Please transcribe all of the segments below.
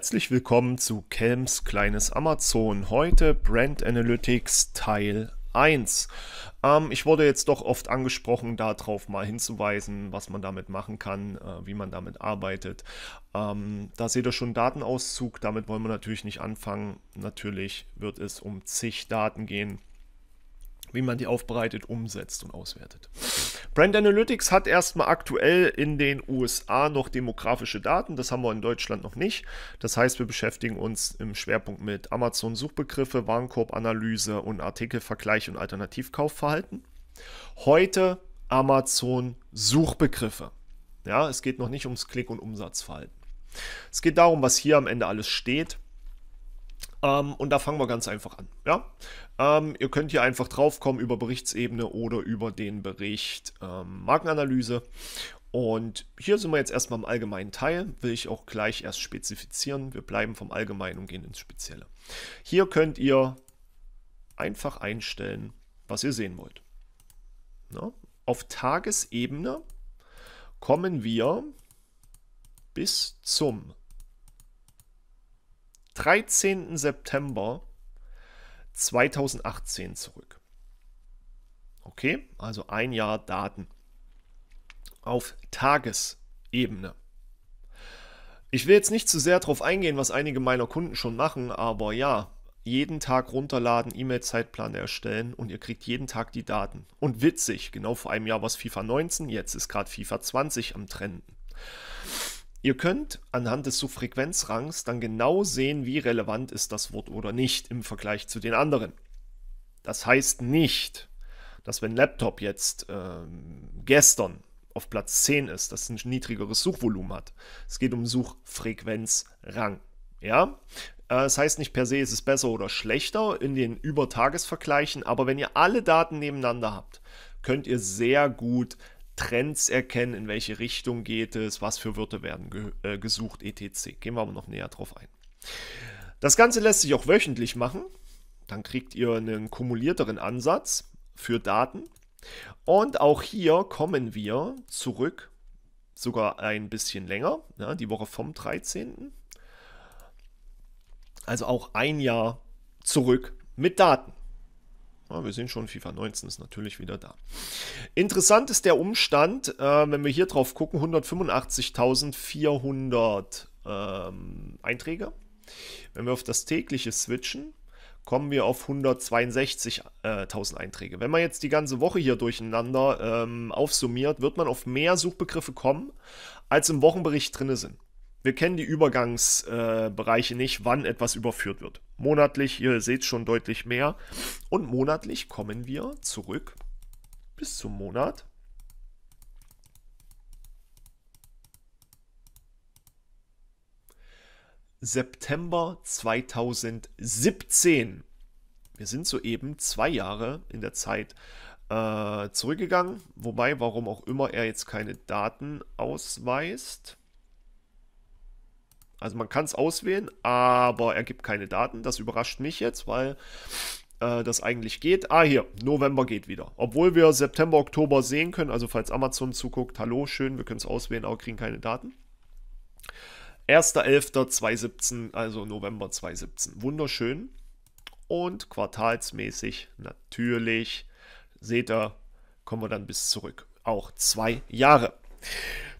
herzlich willkommen zu Kelms Kleines Amazon. Heute Brand Analytics Teil 1. Ähm, ich wurde jetzt doch oft angesprochen, darauf mal hinzuweisen, was man damit machen kann, äh, wie man damit arbeitet. Ähm, da seht ihr schon Datenauszug, damit wollen wir natürlich nicht anfangen. Natürlich wird es um zig Daten gehen wie man die aufbereitet, umsetzt und auswertet. Brand Analytics hat erstmal aktuell in den USA noch demografische Daten, das haben wir in Deutschland noch nicht. Das heißt, wir beschäftigen uns im Schwerpunkt mit Amazon Suchbegriffe, Warenkorbanalyse und Artikelvergleich und Alternativkaufverhalten. Heute Amazon Suchbegriffe. Ja, es geht noch nicht ums Klick- und Umsatzverhalten. Es geht darum, was hier am Ende alles steht ähm, und da fangen wir ganz einfach an. Ja? Ähm, ihr könnt hier einfach draufkommen über Berichtsebene oder über den Bericht ähm, Markenanalyse. Und hier sind wir jetzt erstmal im allgemeinen Teil, will ich auch gleich erst spezifizieren. Wir bleiben vom Allgemeinen und gehen ins Spezielle. Hier könnt ihr einfach einstellen, was ihr sehen wollt. Na? Auf Tagesebene kommen wir bis zum 13. September 2018 zurück. Okay, also ein Jahr Daten auf Tagesebene. Ich will jetzt nicht zu sehr darauf eingehen, was einige meiner Kunden schon machen, aber ja, jeden Tag runterladen, E-Mail-Zeitplan erstellen und ihr kriegt jeden Tag die Daten. Und witzig, genau vor einem Jahr war es FIFA 19, jetzt ist gerade FIFA 20 am Trenden. Ihr könnt anhand des Suffrequenzrangs dann genau sehen, wie relevant ist das Wort oder nicht im Vergleich zu den anderen. Das heißt nicht, dass wenn Laptop jetzt ähm, gestern auf Platz 10 ist, dass es ein niedrigeres Suchvolumen hat. Es geht um Suchfrequenzrang. Ja, das äh, heißt nicht per se, ist es besser oder schlechter in den Übertagesvergleichen, aber wenn ihr alle Daten nebeneinander habt, könnt ihr sehr gut Trends erkennen, in welche Richtung geht es, was für Wörter werden ge äh, gesucht, etc. Gehen wir aber noch näher drauf ein. Das Ganze lässt sich auch wöchentlich machen. Dann kriegt ihr einen kumulierteren Ansatz für Daten. Und auch hier kommen wir zurück, sogar ein bisschen länger, ja, die Woche vom 13. Also auch ein Jahr zurück mit Daten. Ja, wir sehen schon, FIFA 19 ist natürlich wieder da. Interessant ist der Umstand, äh, wenn wir hier drauf gucken, 185.400 ähm, Einträge. Wenn wir auf das tägliche switchen, kommen wir auf 162.000 äh, Einträge. Wenn man jetzt die ganze Woche hier durcheinander ähm, aufsummiert, wird man auf mehr Suchbegriffe kommen, als im Wochenbericht drin sind. Wir kennen die Übergangsbereiche nicht, wann etwas überführt wird. Monatlich, ihr seht schon deutlich mehr. Und monatlich kommen wir zurück bis zum Monat. September 2017. Wir sind soeben zwei Jahre in der Zeit äh, zurückgegangen. Wobei, warum auch immer er jetzt keine Daten ausweist. Also man kann es auswählen, aber er gibt keine Daten. Das überrascht mich jetzt, weil äh, das eigentlich geht. Ah, hier, November geht wieder. Obwohl wir September, Oktober sehen können, also falls Amazon zuguckt, hallo, schön, wir können es auswählen, aber kriegen keine Daten. 1.11.2017, also November 2017. Wunderschön. Und quartalsmäßig natürlich, seht ihr, kommen wir dann bis zurück. Auch zwei Jahre.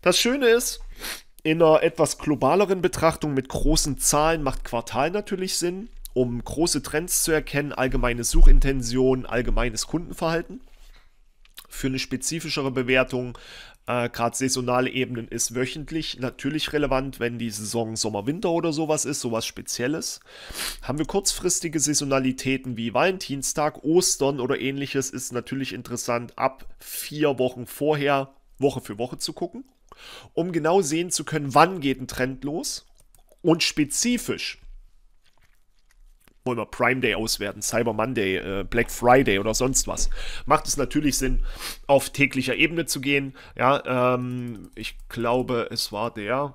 Das Schöne ist, in einer etwas globaleren Betrachtung mit großen Zahlen macht Quartal natürlich Sinn, um große Trends zu erkennen, allgemeine Suchintention, allgemeines Kundenverhalten. Für eine spezifischere Bewertung, äh, gerade saisonale Ebenen, ist wöchentlich natürlich relevant, wenn die Saison Sommer-Winter oder sowas ist, sowas Spezielles. Haben wir kurzfristige Saisonalitäten wie Valentinstag, Ostern oder ähnliches, ist natürlich interessant, ab vier Wochen vorher Woche für Woche zu gucken um genau sehen zu können, wann geht ein Trend los und spezifisch wollen wir Prime Day auswerten, Cyber Monday, äh, Black Friday oder sonst was, macht es natürlich Sinn, auf täglicher Ebene zu gehen. Ja, ähm, ich glaube, es war der,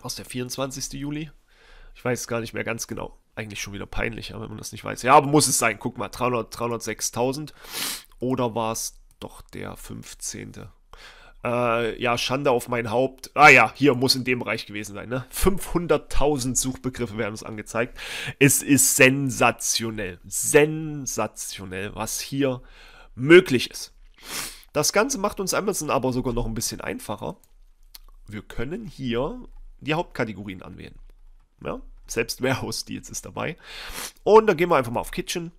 was der 24. Juli? Ich weiß es gar nicht mehr ganz genau. Eigentlich schon wieder peinlich, wenn man das nicht weiß. Ja, aber muss es sein. Guck mal, 300, 306.000. Oder war es doch der 15. Äh, ja, Schande auf mein Haupt. Ah ja, hier muss in dem Bereich gewesen sein. Ne? 500.000 Suchbegriffe werden uns angezeigt. Es ist sensationell, sensationell, was hier möglich ist. Das Ganze macht uns Amazon aber sogar noch ein bisschen einfacher. Wir können hier die Hauptkategorien anwählen. Ja? Selbst Warehouse Deals ist dabei. Und dann gehen wir einfach mal auf Kitchen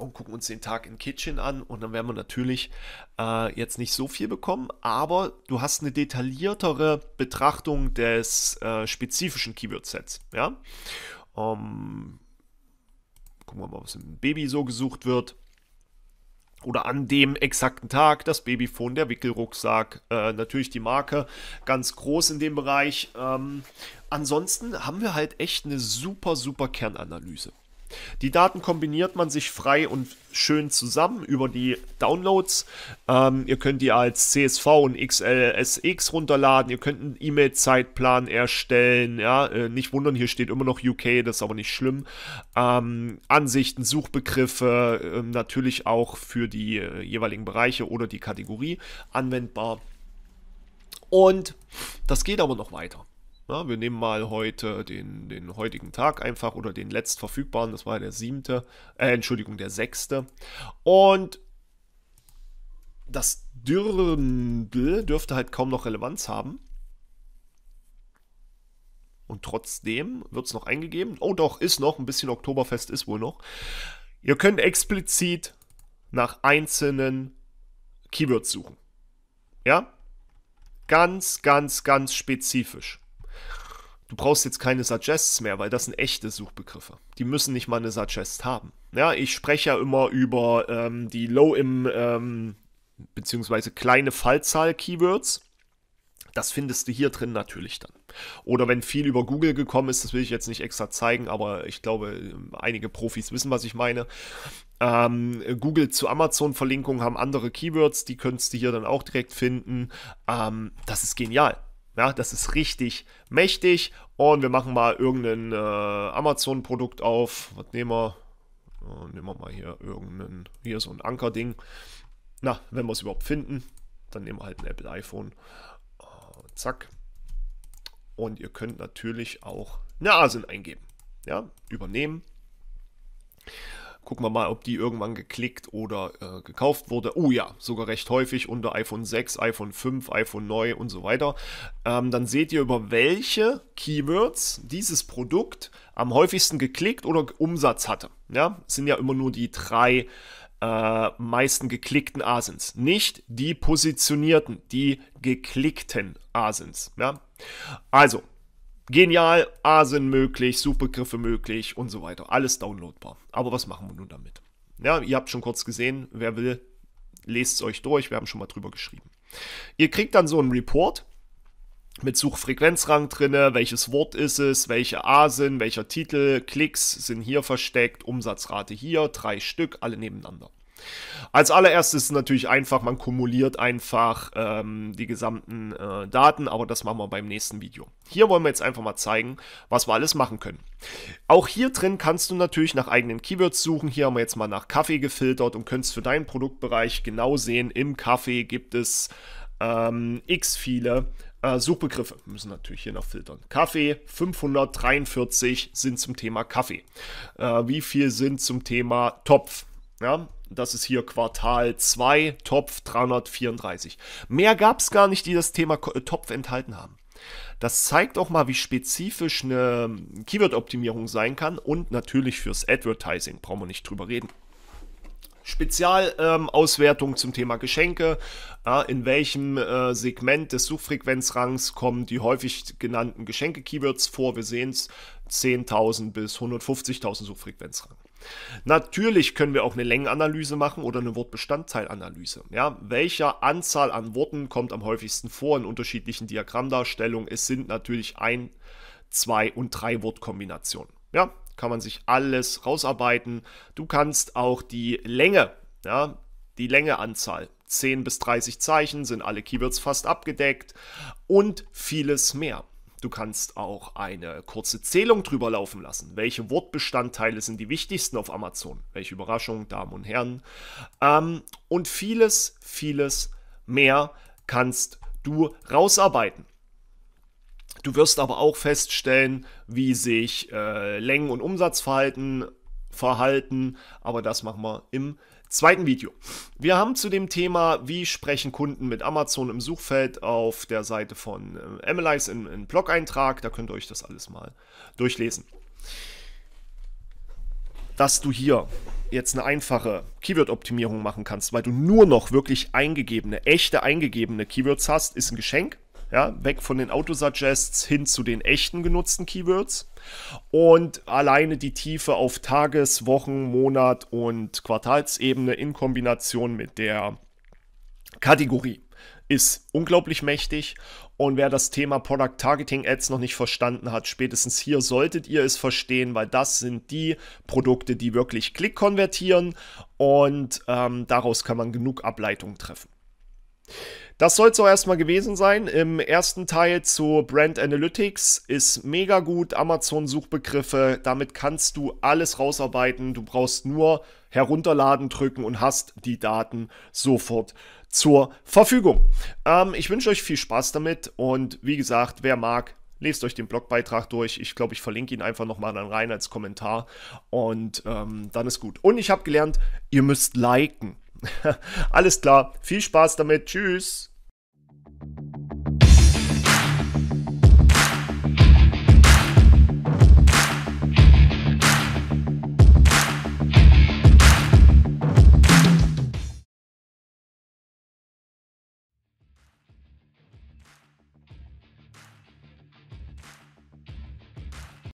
und gucken uns den Tag in Kitchen an und dann werden wir natürlich äh, jetzt nicht so viel bekommen, aber du hast eine detailliertere Betrachtung des äh, spezifischen Keyword-Sets. Ja? Ähm, gucken wir mal, was im Baby so gesucht wird. Oder an dem exakten Tag das Babyphone, der Wickelrucksack, äh, natürlich die Marke, ganz groß in dem Bereich. Ähm, ansonsten haben wir halt echt eine super, super Kernanalyse. Die Daten kombiniert man sich frei und schön zusammen über die Downloads. Ähm, ihr könnt die als CSV und XLSX runterladen. Ihr könnt einen E-Mail-Zeitplan erstellen. Ja, äh, nicht wundern, hier steht immer noch UK, das ist aber nicht schlimm. Ähm, Ansichten, Suchbegriffe, äh, natürlich auch für die äh, jeweiligen Bereiche oder die Kategorie anwendbar. Und das geht aber noch weiter. Ja, wir nehmen mal heute den, den heutigen Tag einfach oder den letztverfügbaren, das war der siebte, äh, Entschuldigung, der sechste. Und das Dürrndl dürfte halt kaum noch Relevanz haben. Und trotzdem wird es noch eingegeben. Oh doch, ist noch, ein bisschen Oktoberfest ist wohl noch. Ihr könnt explizit nach einzelnen Keywords suchen. Ja? Ganz, ganz, ganz spezifisch du brauchst jetzt keine Suggests mehr, weil das sind echte Suchbegriffe. Die müssen nicht mal eine Suggest haben. Ja, ich spreche ja immer über ähm, die Low im ähm, beziehungsweise kleine Fallzahl Keywords. Das findest du hier drin natürlich dann. Oder wenn viel über Google gekommen ist, das will ich jetzt nicht extra zeigen, aber ich glaube, einige Profis wissen, was ich meine. Ähm, Google zu Amazon-Verlinkungen haben andere Keywords, die könntest du hier dann auch direkt finden. Ähm, das ist genial. Ja, das ist richtig mächtig. Und wir machen mal irgendein äh, Amazon-Produkt auf. Was nehmen wir? Äh, nehmen wir mal hier irgendein, hier so ein Anker-Ding. Na, wenn wir es überhaupt finden, dann nehmen wir halt ein Apple iPhone. Äh, zack. Und ihr könnt natürlich auch eine ASIN eingeben. Ja, übernehmen. Gucken wir mal, ob die irgendwann geklickt oder äh, gekauft wurde. Oh ja, sogar recht häufig unter iPhone 6, iPhone 5, iPhone 9 und so weiter. Ähm, dann seht ihr, über welche Keywords dieses Produkt am häufigsten geklickt oder Umsatz hatte. Ja, es sind ja immer nur die drei äh, meisten geklickten Asins. Nicht die positionierten, die geklickten Asins. Ja? Also, Genial, Asien möglich, Suchbegriffe möglich und so weiter. Alles downloadbar. Aber was machen wir nun damit? Ja, ihr habt schon kurz gesehen, wer will, lest es euch durch, wir haben schon mal drüber geschrieben. Ihr kriegt dann so einen Report mit Suchfrequenzrang drinne, welches Wort ist es, welche A sind, welcher Titel, Klicks sind hier versteckt, Umsatzrate hier, drei Stück, alle nebeneinander. Als allererstes ist es natürlich einfach, man kumuliert einfach ähm, die gesamten äh, Daten, aber das machen wir beim nächsten Video. Hier wollen wir jetzt einfach mal zeigen, was wir alles machen können. Auch hier drin kannst du natürlich nach eigenen Keywords suchen. Hier haben wir jetzt mal nach Kaffee gefiltert und könntest für deinen Produktbereich genau sehen, im Kaffee gibt es ähm, x viele äh, Suchbegriffe. Wir müssen natürlich hier noch filtern. Kaffee, 543 sind zum Thema Kaffee. Äh, wie viel sind zum Thema Topf? Ja, das ist hier Quartal 2, Topf 334. Mehr gab es gar nicht, die das Thema äh, Topf enthalten haben. Das zeigt auch mal, wie spezifisch eine Keyword-Optimierung sein kann und natürlich fürs Advertising brauchen wir nicht drüber reden. Spezialauswertung ähm, zum Thema Geschenke. Ja, in welchem äh, Segment des Suchfrequenzrangs kommen die häufig genannten Geschenke-Keywords vor? Wir sehen es 10.000 bis 150.000 Suchfrequenzrang. Natürlich können wir auch eine Längenanalyse machen oder eine Wortbestandteilanalyse. Ja, welcher Anzahl an Worten kommt am häufigsten vor in unterschiedlichen Diagrammdarstellungen? Es sind natürlich ein, zwei und drei Wortkombinationen. Ja, kann man sich alles rausarbeiten. Du kannst auch die Länge, ja, die Längeanzahl 10 bis 30 Zeichen sind alle Keywords fast abgedeckt und vieles mehr. Du kannst auch eine kurze Zählung drüber laufen lassen. Welche Wortbestandteile sind die wichtigsten auf Amazon? Welche Überraschung, Damen und Herren? Ähm, und vieles, vieles mehr kannst du rausarbeiten. Du wirst aber auch feststellen, wie sich äh, Längen- und Umsatzverhalten verhalten, aber das machen wir im zweiten Video. Wir haben zu dem Thema, wie sprechen Kunden mit Amazon im Suchfeld auf der Seite von ähm, Amelize einen, einen Blog-Eintrag. Da könnt ihr euch das alles mal durchlesen. Dass du hier jetzt eine einfache Keyword-Optimierung machen kannst, weil du nur noch wirklich eingegebene, echte eingegebene Keywords hast, ist ein Geschenk. Ja, weg von den Autosuggests hin zu den echten genutzten Keywords. Und alleine die Tiefe auf Tages-, Wochen-, Monat- und Quartalsebene in Kombination mit der Kategorie ist unglaublich mächtig. Und wer das Thema Product Targeting Ads noch nicht verstanden hat, spätestens hier solltet ihr es verstehen, weil das sind die Produkte, die wirklich Klick konvertieren und ähm, daraus kann man genug Ableitungen treffen. Das soll es auch erstmal gewesen sein. Im ersten Teil zu Brand Analytics ist mega gut. Amazon Suchbegriffe, damit kannst du alles rausarbeiten. Du brauchst nur herunterladen, drücken und hast die Daten sofort zur Verfügung. Ähm, ich wünsche euch viel Spaß damit und wie gesagt, wer mag, lest euch den Blogbeitrag durch. Ich glaube, ich verlinke ihn einfach nochmal dann rein als Kommentar und ähm, dann ist gut. Und ich habe gelernt, ihr müsst liken. Alles klar, viel Spaß damit. Tschüss.